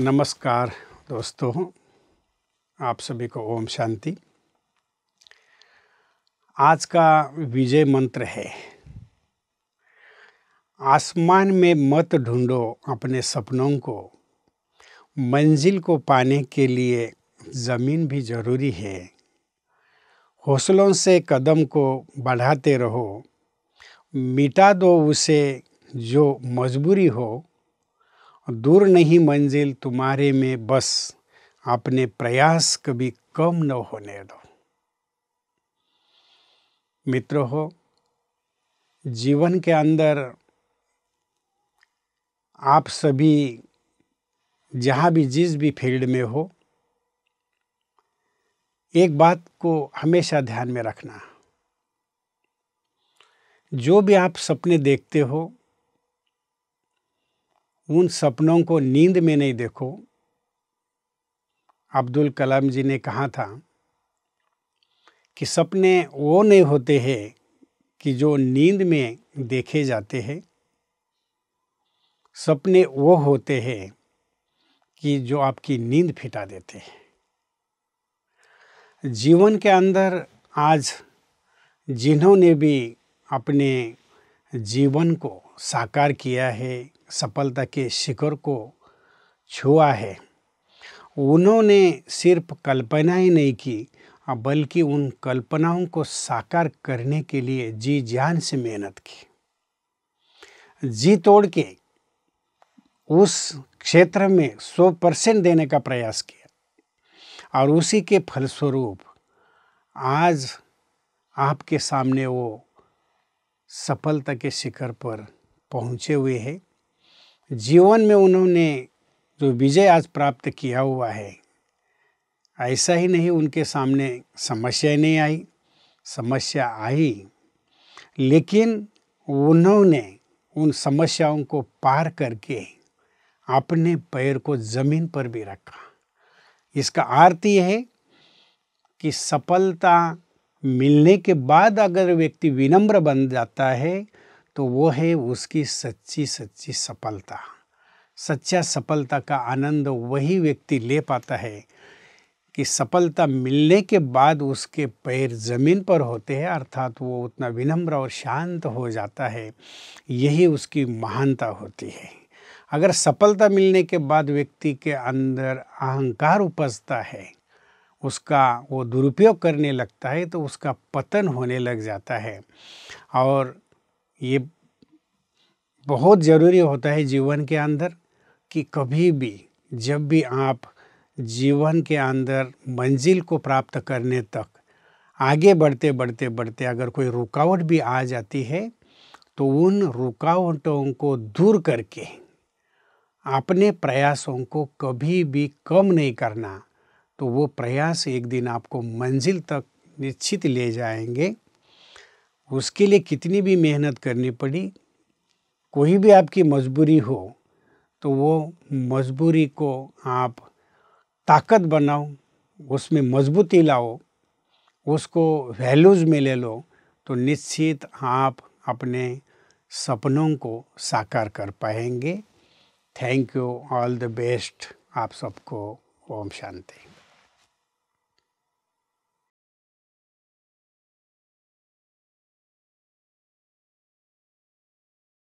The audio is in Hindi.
नमस्कार दोस्तों आप सभी को ओम शांति आज का विजय मंत्र है आसमान में मत ढूंढो अपने सपनों को मंजिल को पाने के लिए ज़मीन भी ज़रूरी है हौसलों से कदम को बढ़ाते रहो मिटा दो उसे जो मजबूरी हो दूर नहीं मंजिल तुम्हारे में बस अपने प्रयास कभी कम न होने दो मित्र हो जीवन के अंदर आप सभी जहाँ भी जिस भी फील्ड में हो एक बात को हमेशा ध्यान में रखना जो भी आप सपने देखते हो उन सपनों को नींद में नहीं देखो अब्दुल कलाम जी ने कहा था कि सपने वो नहीं होते हैं कि जो नींद में देखे जाते हैं सपने वो होते हैं कि जो आपकी नींद फिटा देते हैं जीवन के अंदर आज जिन्होंने भी अपने जीवन को साकार किया है सफलता के शिखर को छुआ है उन्होंने सिर्फ कल्पना ही नहीं की बल्कि उन कल्पनाओं को साकार करने के लिए जी जान से मेहनत की जी तोड़ के उस क्षेत्र में 100 परसेंट देने का प्रयास किया और उसी के फलस्वरूप आज आपके सामने वो सफलता के शिखर पर पहुँचे हुए हैं जीवन में उन्होंने जो विजय आज प्राप्त किया हुआ है ऐसा ही नहीं उनके सामने समस्याएं नहीं आई समस्या आई लेकिन उन्होंने उन समस्याओं को पार करके अपने पैर को ज़मीन पर भी रखा इसका अर्थ यह है कि सफलता मिलने के बाद अगर व्यक्ति विनम्र बन जाता है तो वो है उसकी सच्ची सच्ची सफलता सच्चा सफलता का आनंद वही व्यक्ति ले पाता है कि सफलता मिलने के बाद उसके पैर ज़मीन पर होते हैं अर्थात वो उतना विनम्र और शांत हो जाता है यही उसकी महानता होती है अगर सफलता मिलने के बाद व्यक्ति के अंदर अहंकार उपजता है उसका वो दुरुपयोग करने लगता है तो उसका पतन होने लग जाता है और ये बहुत ज़रूरी होता है जीवन के अंदर कि कभी भी जब भी आप जीवन के अंदर मंजिल को प्राप्त करने तक आगे बढ़ते बढ़ते बढ़ते अगर कोई रुकावट भी आ जाती है तो उन रुकावटों को दूर करके अपने प्रयासों को कभी भी कम नहीं करना तो वो प्रयास एक दिन आपको मंजिल तक निश्चित ले जाएंगे उसके लिए कितनी भी मेहनत करनी पड़ी कोई भी आपकी मजबूरी हो तो वो मजबूरी को आप ताकत बनाओ उसमें मजबूती लाओ उसको वैल्यूज़ में ले लो तो निश्चित आप अपने सपनों को साकार कर पाएंगे thank you all the best आप सबको ओम शांति